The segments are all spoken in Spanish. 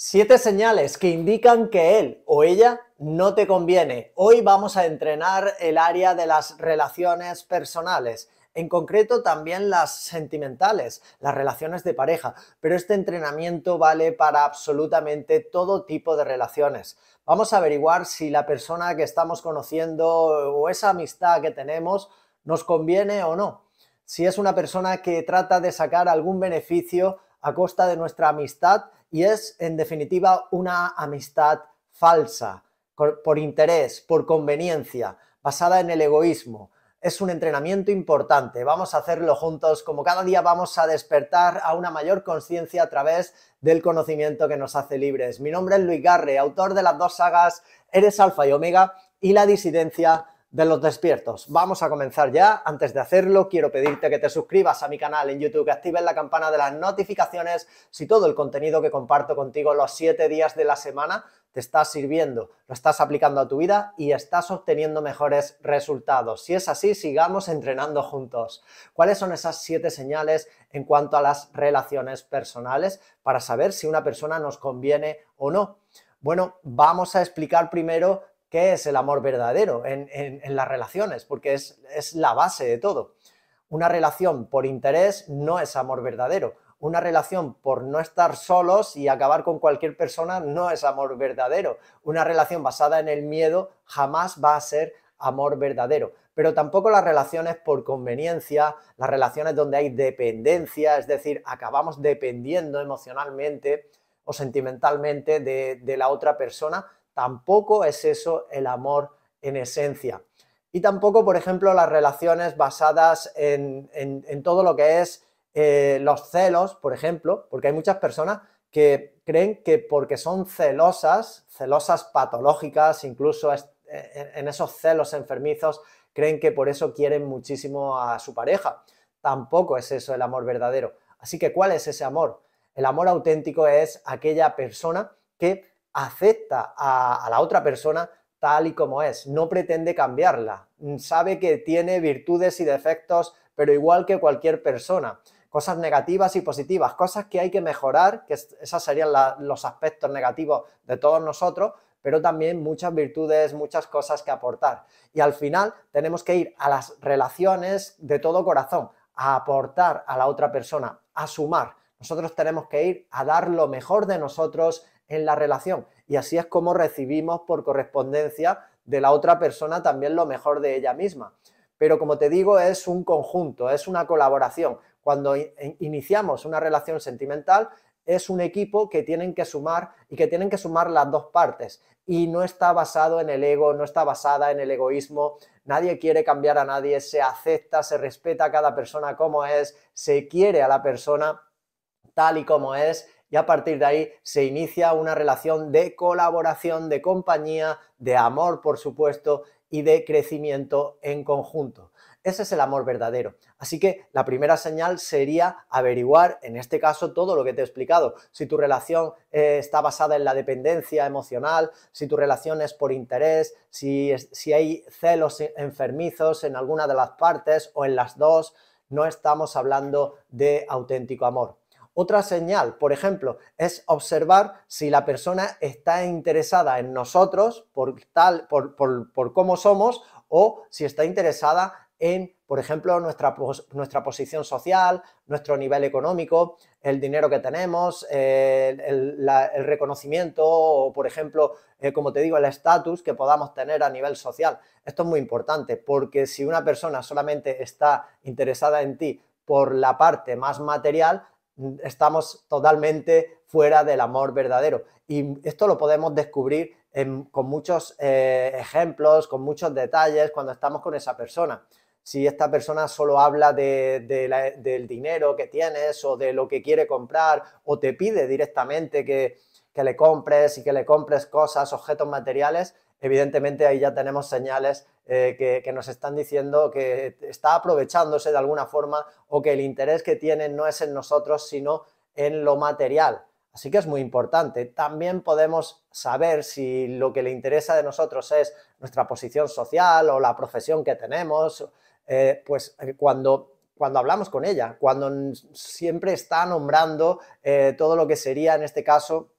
Siete señales que indican que él o ella no te conviene. Hoy vamos a entrenar el área de las relaciones personales, en concreto también las sentimentales, las relaciones de pareja, pero este entrenamiento vale para absolutamente todo tipo de relaciones. Vamos a averiguar si la persona que estamos conociendo o esa amistad que tenemos nos conviene o no. Si es una persona que trata de sacar algún beneficio a costa de nuestra amistad y es, en definitiva, una amistad falsa, por interés, por conveniencia, basada en el egoísmo. Es un entrenamiento importante, vamos a hacerlo juntos, como cada día vamos a despertar a una mayor conciencia a través del conocimiento que nos hace libres. Mi nombre es Luis Garre, autor de las dos sagas Eres Alfa y Omega y La Disidencia de los despiertos. Vamos a comenzar ya. Antes de hacerlo, quiero pedirte que te suscribas a mi canal en YouTube, que actives la campana de las notificaciones si todo el contenido que comparto contigo los siete días de la semana te está sirviendo, lo estás aplicando a tu vida y estás obteniendo mejores resultados. Si es así, sigamos entrenando juntos. ¿Cuáles son esas siete señales en cuanto a las relaciones personales para saber si una persona nos conviene o no? Bueno, vamos a explicar primero qué es el amor verdadero en, las relaciones, porque es, la base de todo. Una relación por interés no es amor verdadero. Una relación por no estar solos y acabar con cualquier persona no es amor verdadero. Una relación basada en el miedo jamás va a ser amor verdadero. Pero tampoco las relaciones por conveniencia, las relaciones donde hay dependencia, es decir, acabamos dependiendo emocionalmente o sentimentalmente de la otra persona, Tampoco es eso el amor en esencia. Y tampoco, por ejemplo, las relaciones basadas en, todo lo que es eh, los celos, por ejemplo, porque hay muchas personas que creen que porque son celosas, celosas patológicas, incluso eh, en esos celos enfermizos, creen que por eso quieren muchísimo a su pareja. Tampoco es eso el amor verdadero. Así que, ¿cuál es ese amor? El amor auténtico es aquella persona que acepta a, la otra persona tal y como es, no pretende cambiarla, mm, sabe que tiene virtudes y defectos, pero igual que cualquier persona cosas negativas y positivas, cosas que hay que mejorar, que esos serían los aspectos negativos de todos nosotros, pero también muchas virtudes, muchas cosas que aportar. Y al final tenemos que ir a las relaciones de todo corazón, a aportar a la otra persona, a sumar. Nosotros tenemos que ir a dar lo mejor de nosotros en la relación. Y así es como recibimos por correspondencia de la otra persona también lo mejor de ella misma. Pero como te digo, es un conjunto, es una colaboración. Cuando iniciamos una relación sentimental, es un equipo que tienen que sumar y que tienen que sumar las dos partes. Y no está basado en el ego, no está basada en el egoísmo. Nadie quiere cambiar a nadie, se acepta, se respeta a cada persona como es, se quiere a la persona tal y como es y a partir de ahí se inicia una relación de colaboración, de compañía, de amor, por supuesto, y de crecimiento en conjunto. Ese es el amor verdadero. Así que la primera señal sería averiguar, en este caso, todo lo que te he explicado. Si tu relación eh, está basada en la dependencia emocional, si tu relación es por interés, si, si hay celos enfermizos en alguna de las partes o en las dos, no estamos hablando de auténtico amor. Otra señal, por ejemplo, es observar si la persona está interesada en nosotros por, tal, por, por, cómo somos o si está interesada en, por ejemplo, nuestra, posición social, nuestro nivel económico, el dinero que tenemos, eh, el, reconocimiento o, por ejemplo, eh, como te digo, el estatus que podamos tener a nivel social. Esto es muy importante porque si una persona solamente está interesada en ti por la parte más material, estamos totalmente fuera del amor verdadero. Y esto lo podemos descubrir con muchos eh, ejemplos, con muchos detalles cuando estamos con esa persona. Si esta persona solo habla del dinero que tienes o de lo que quiere comprar o te pide directamente que le compres y que le compres cosas, objetos materiales, evidentemente ahí ya tenemos señales eh, que, nos están diciendo que está aprovechándose de alguna forma o que el interés que tienen no es en nosotros, sino en lo material. Así que es muy importante. También podemos saber si lo que le interesa de nosotros es nuestra posición social o la profesión que tenemos, eh, pues eh, cuando, cuando hablamos con ella, cuando siempre está nombrando todo lo que sería en este caso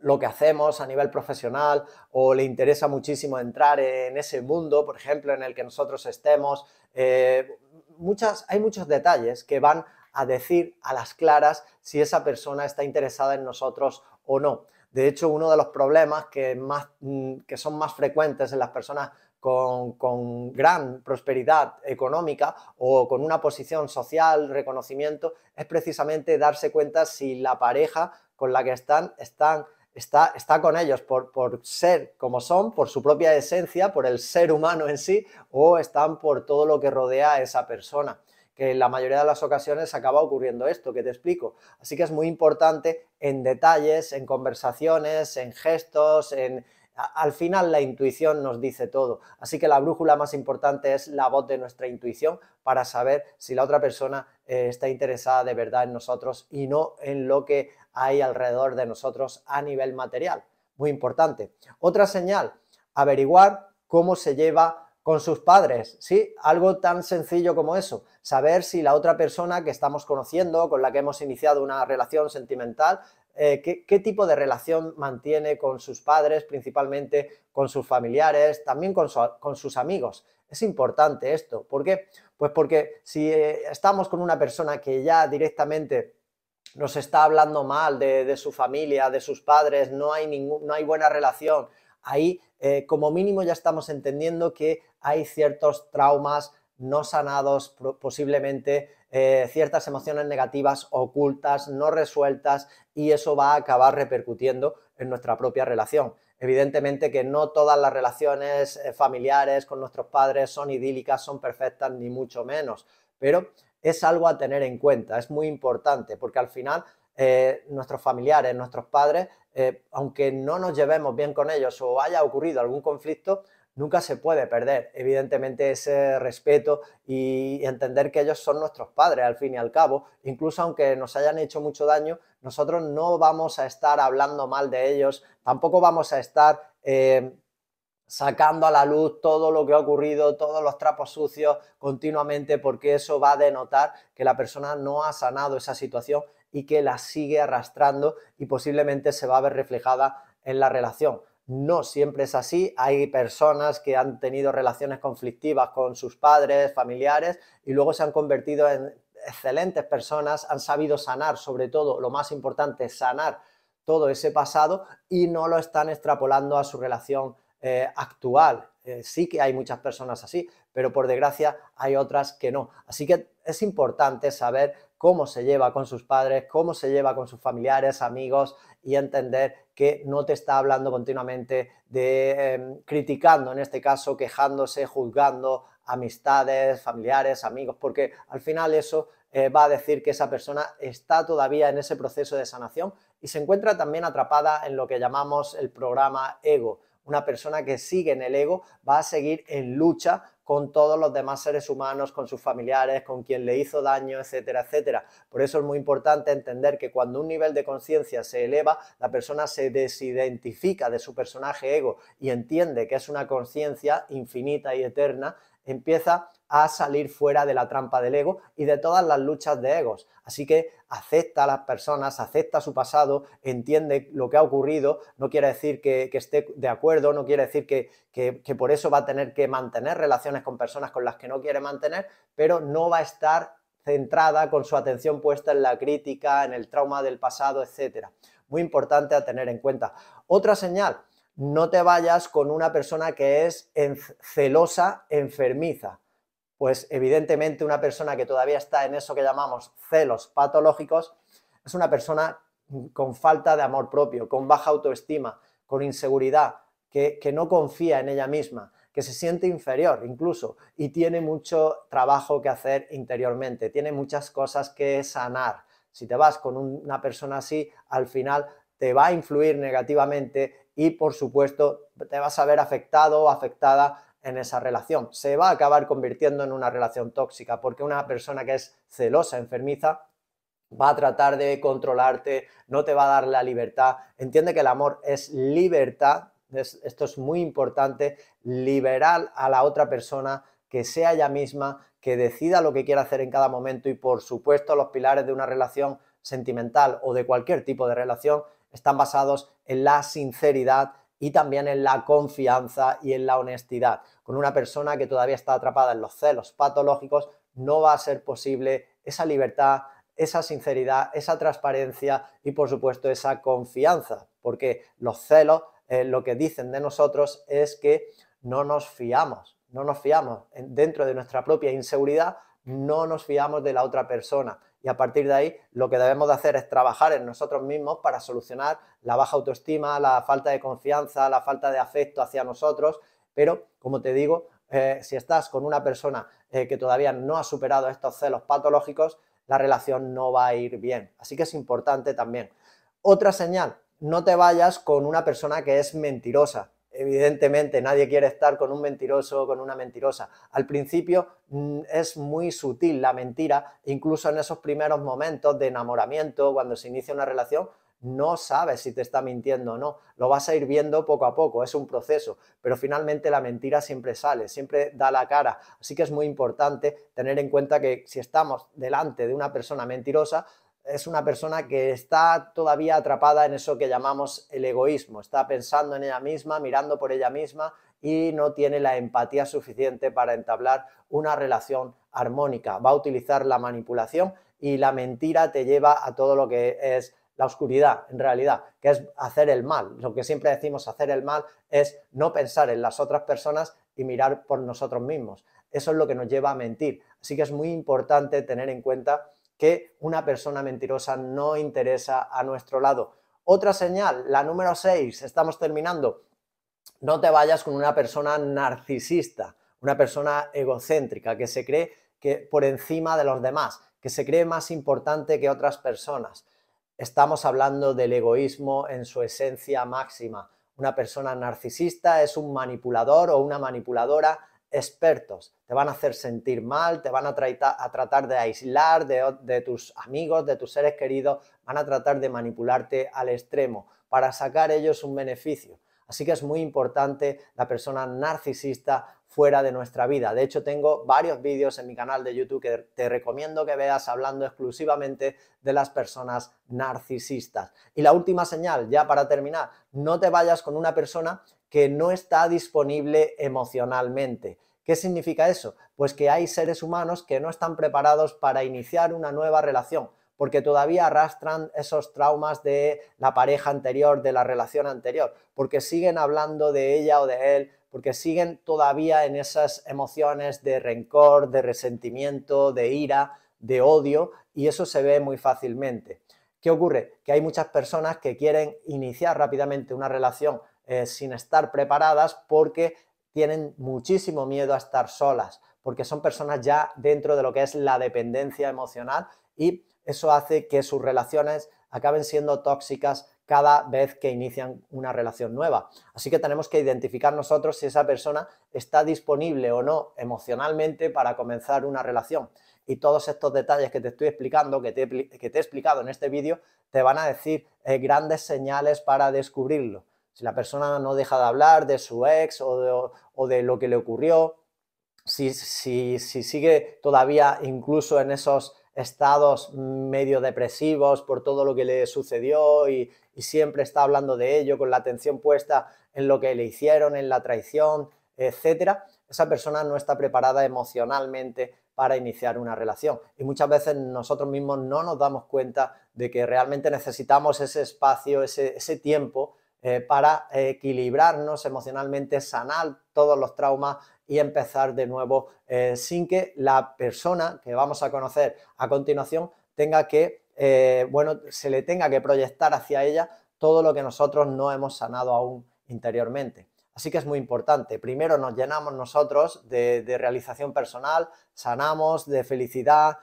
lo que hacemos a nivel profesional o le interesa muchísimo entrar en ese mundo, por ejemplo, en el que nosotros estemos. Eh, muchas, hay muchos detalles que van a decir a las claras si esa persona está interesada en nosotros o no. De hecho, uno de los problemas que, más, mm, que son más frecuentes en las personas con, con, gran prosperidad económica o con una posición social, reconocimiento, es precisamente darse cuenta si la pareja con la que están están está, con ellos por, por ser como son, por su propia esencia, por el ser humano en sí, o están por todo lo que rodea a esa persona que en la mayoría de las ocasiones acaba ocurriendo esto que te explico. Así que es muy importante en detalles, en conversaciones, en gestos, en, al final la intuición nos dice todo. Así que la brújula más importante es la voz de nuestra intuición para saber si la otra persona eh, está interesada de verdad en nosotros y no en lo que hay alrededor de nosotros a nivel material. Muy importante. Otra señal, averiguar cómo se lleva con sus padres, ¿sí? Algo tan sencillo como eso, saber si la otra persona que estamos conociendo, con la que hemos iniciado una relación sentimental, eh, qué, tipo de relación mantiene con sus padres, principalmente con sus familiares, también con, sus amigos. Es importante esto. ¿Por qué? Pues porque si eh, estamos con una persona que ya directamente nos está hablando mal de, su familia, de sus padres, no hay, no hay buena relación, ahí eh, como mínimo ya estamos entendiendo que hay ciertos traumas no sanados posiblemente eh, ciertas emociones negativas ocultas, no resueltas, y eso va a acabar repercutiendo en nuestra propia relación. Evidentemente que no todas las relaciones eh, familiares con nuestros padres son idílicas, son perfectas, ni mucho menos, pero es algo a tener en cuenta, es muy importante, porque al final eh, nuestros familiares, nuestros padres, aunque no nos llevemos bien con ellos o haya ocurrido algún conflicto, nunca se puede perder, evidentemente, ese respeto y entender que ellos son nuestros padres, al fin y al cabo. Incluso aunque nos hayan hecho mucho daño, nosotros no vamos a estar hablando mal de ellos, tampoco vamos a estar eh, sacando a la luz todo lo que ha ocurrido, todos los trapos sucios continuamente, porque eso va a denotar que la persona no ha sanado esa situación y que la sigue arrastrando y posiblemente se va a ver reflejada en la relación. No siempre es así. Hay personas que han tenido relaciones conflictivas con sus padres, familiares, y luego se han convertido en excelentes personas, han sabido sanar, sobre todo, lo más importante, sanar todo ese pasado y no lo están extrapolando a su relación eh, actual. Eh, sí que hay muchas personas así, pero por desgracia hay otras que no. Así que es importante saber cómo se lleva con sus padres, cómo se lleva con sus familiares, amigos y entender que no te está hablando continuamente de em, criticando, en este caso, quejándose, juzgando amistades, familiares, amigos, porque al final eso eh, va a decir que esa persona está todavía en ese proceso de sanación y se encuentra también atrapada en lo que llamamos el programa ego. Una persona que sigue en el ego va a seguir en lucha con todos los demás seres humanos, con sus familiares, con quien le hizo daño, etcétera, etcétera. Por eso es muy importante entender que cuando un nivel de conciencia se eleva, la persona se desidentifica de su personaje ego y entiende que es una conciencia infinita y eterna, empieza a salir fuera de la trampa del ego y de todas las luchas de egos. Así que acepta a las personas, acepta su pasado, entiende lo que ha ocurrido, no quiere decir que, esté de acuerdo, no quiere decir que, que por eso va a tener que mantener relaciones con personas con las que no quiere mantener, pero no va a estar centrada, con su atención puesta en la crítica, en el trauma del pasado, etcétera. Muy importante a tener en cuenta. Otra señal, no te vayas con una persona que es celosa, enfermiza pues evidentemente una persona que todavía está en eso que llamamos celos patológicos es una persona con falta de amor propio, con baja autoestima, con inseguridad, que, no confía en ella misma, que se siente inferior incluso y tiene mucho trabajo que hacer interiormente, tiene muchas cosas que sanar. Si te vas con una persona así, al final te va a influir negativamente y por supuesto te vas a ver afectado o afectada en esa relación. Se va a acabar convirtiendo en una relación tóxica porque una persona que es celosa, enfermiza, va a tratar de controlarte, no te va a dar la libertad. Entiende que el amor es libertad, esto es muy importante, liberar a la otra persona que sea ella misma, que decida lo que quiera hacer en cada momento y por supuesto los pilares de una relación sentimental o de cualquier tipo de relación están basados en la sinceridad, y también en la confianza y en la honestidad. Con una persona que todavía está atrapada en los celos patológicos, no va a ser posible esa libertad, esa sinceridad, esa transparencia y por supuesto esa confianza, porque los celos eh, lo que dicen de nosotros es que no nos fiamos, no nos fiamos dentro de nuestra propia inseguridad, no nos fiamos de la otra persona y a partir de ahí lo que debemos de hacer es trabajar en nosotros mismos para solucionar la baja autoestima, la falta de confianza, la falta de afecto hacia nosotros, pero como te digo, eh, si estás con una persona eh, que todavía no ha superado estos celos patológicos, la relación no va a ir bien. Así que es importante también. Otra señal, no te vayas con una persona que es mentirosa evidentemente nadie quiere estar con un mentiroso o con una mentirosa. Al principio mm, es muy sutil la mentira, e incluso en esos primeros momentos de enamoramiento, cuando se inicia una relación, no sabes si te está mintiendo o no. Lo vas a ir viendo poco a poco, es un proceso, pero finalmente la mentira siempre sale, siempre da la cara. Así que es muy importante tener en cuenta que si estamos delante de una persona mentirosa, es una persona que está todavía atrapada en eso que llamamos el egoísmo, está pensando en ella misma, mirando por ella misma y no tiene la empatía suficiente para entablar una relación armónica. Va a utilizar la manipulación y la mentira te lleva a todo lo que es la oscuridad, en realidad, que es hacer el mal. Lo que siempre decimos hacer el mal es no pensar en las otras personas y mirar por nosotros mismos. Eso es lo que nos lleva a mentir. Así que es muy importante tener en cuenta que una persona mentirosa no interesa a nuestro lado. Otra señal, la número 6, estamos terminando. No te vayas con una persona narcisista, una persona egocéntrica que se cree que por encima de los demás, que se cree más importante que otras personas. Estamos hablando del egoísmo en su esencia máxima. Una persona narcisista es un manipulador o una manipuladora expertos. Te van a hacer sentir mal, te van a, tratar de aislar de, de tus amigos, de tus seres queridos, van a tratar de manipularte al extremo para sacar ellos un beneficio. Así que es muy importante la persona narcisista fuera de nuestra vida. De hecho, tengo varios vídeos en mi canal de YouTube que te recomiendo que veas hablando exclusivamente de las personas narcisistas. Y la última señal, ya para terminar, no te vayas con una persona que no está disponible emocionalmente. ¿Qué significa eso? Pues que hay seres humanos que no están preparados para iniciar una nueva relación, porque todavía arrastran esos traumas de la pareja anterior, de la relación anterior, porque siguen hablando de ella o de él, porque siguen todavía en esas emociones de rencor, de resentimiento, de ira, de odio, y eso se ve muy fácilmente. ¿Qué ocurre? Que hay muchas personas que quieren iniciar rápidamente una relación eh, sin estar preparadas porque tienen muchísimo miedo a estar solas, porque son personas ya dentro de lo que es la dependencia emocional y eso hace que sus relaciones acaben siendo tóxicas cada vez que inician una relación nueva. Así que tenemos que identificar nosotros si esa persona está disponible o no emocionalmente para comenzar una relación. Y todos estos detalles que te estoy explicando, que te, he explicado en este vídeo, te van a decir eh, grandes señales para descubrirlo. Si la persona no deja de hablar de su ex o de, lo que le ocurrió, si, sigue todavía incluso en esos estados medio depresivos por todo lo que le sucedió y, siempre está hablando de ello con la atención puesta en lo que le hicieron, en la traición, etc., esa persona no está preparada emocionalmente para iniciar una relación. Y muchas veces nosotros mismos no nos damos cuenta de que realmente necesitamos ese espacio, ese tiempo eh, para equilibrarnos emocionalmente, sanar todos los traumas y empezar de nuevo eh, sin que la persona que vamos a conocer a continuación tenga que, eh, bueno, se le tenga que proyectar hacia ella todo lo que nosotros no hemos sanado aún interiormente. Así que es muy importante. Primero nos llenamos nosotros de, realización personal, sanamos de felicidad,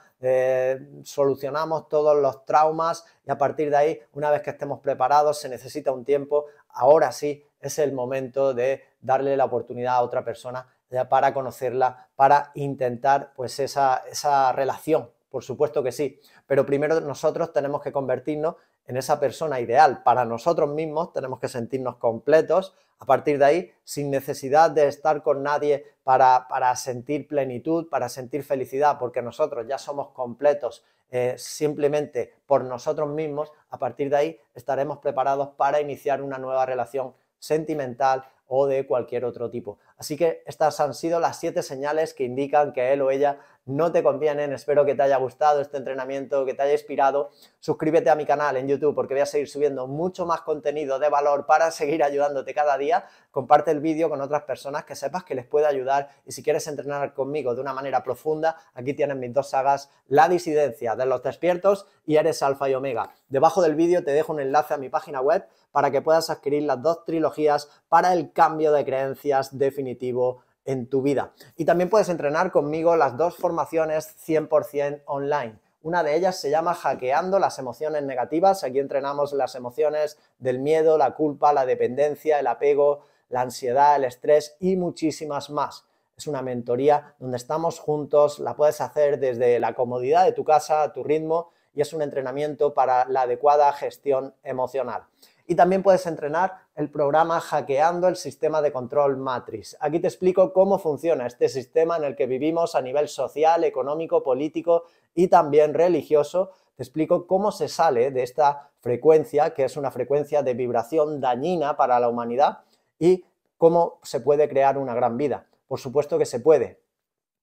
solucionamos todos los traumas y a partir de ahí, una vez que estemos preparados, se necesita un tiempo. Ahora sí es el momento de darle la oportunidad a otra persona para conocerla, para intentar pues esa, esa relación. Por supuesto que sí, pero primero nosotros tenemos que convertirnos en esa persona ideal. Para nosotros mismos tenemos que sentirnos completos a partir de ahí, sin necesidad de estar con nadie para, sentir plenitud, para sentir felicidad, porque nosotros ya somos completos eh, simplemente por nosotros mismos. A partir de ahí estaremos preparados para iniciar una nueva relación sentimental de cualquier otro tipo. Así que estas han sido las siete señales que indican que él o ella no te convienen. Espero que te haya gustado este entrenamiento, que te haya inspirado. Suscríbete a mi canal en YouTube porque voy a seguir subiendo mucho más contenido de valor para seguir ayudándote cada día. Comparte el vídeo con otras personas que sepas que les puede ayudar y si quieres entrenar conmigo de una manera profunda, aquí tienes mis dos sagas, La disidencia de los despiertos y Eres alfa y omega. Debajo del vídeo te dejo un enlace a mi página web para que puedas adquirir las dos trilogías para el cambio cambio de creencias definitivo en tu vida. Y también puedes entrenar conmigo las dos formaciones 100% online. Una de ellas se llama Hackeando las emociones negativas. Aquí entrenamos las emociones del miedo, la culpa, la dependencia, el apego, la ansiedad, el estrés y muchísimas más. Es una mentoría donde estamos juntos, la puedes hacer desde la comodidad de tu casa, a tu ritmo, y es un entrenamiento para la adecuada gestión emocional. Y también puedes entrenar el programa Hackeando el Sistema de Control Matrix. Aquí te explico cómo funciona este sistema en el que vivimos a nivel social, económico, político y también religioso. Te explico cómo se sale de esta frecuencia, que es una frecuencia de vibración dañina para la humanidad, y cómo se puede crear una gran vida. Por supuesto que se puede.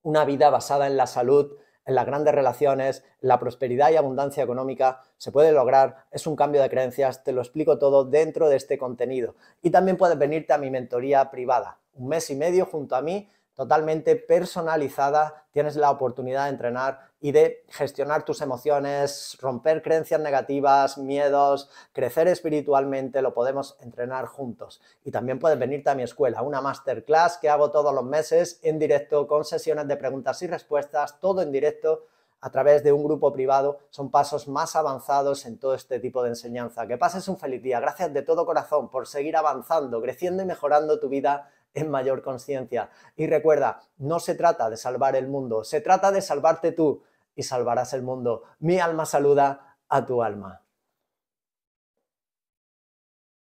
Una vida basada en la salud, las grandes relaciones, la prosperidad y abundancia económica se puede lograr, es un cambio de creencias, te lo explico todo dentro de este contenido. Y también puedes venirte a mi mentoría privada, un mes y medio junto a mí totalmente personalizada, tienes la oportunidad de entrenar y de gestionar tus emociones, romper creencias negativas, miedos, crecer espiritualmente, lo podemos entrenar juntos. Y también puedes venirte a mi escuela, una masterclass que hago todos los meses en directo con sesiones de preguntas y respuestas, todo en directo a través de un grupo privado son pasos más avanzados en todo este tipo de enseñanza. Que pases un feliz día. Gracias de todo corazón por seguir avanzando, creciendo y mejorando tu vida en mayor conciencia. Y recuerda, no se trata de salvar el mundo, se trata de salvarte tú y salvarás el mundo. Mi alma saluda a tu alma.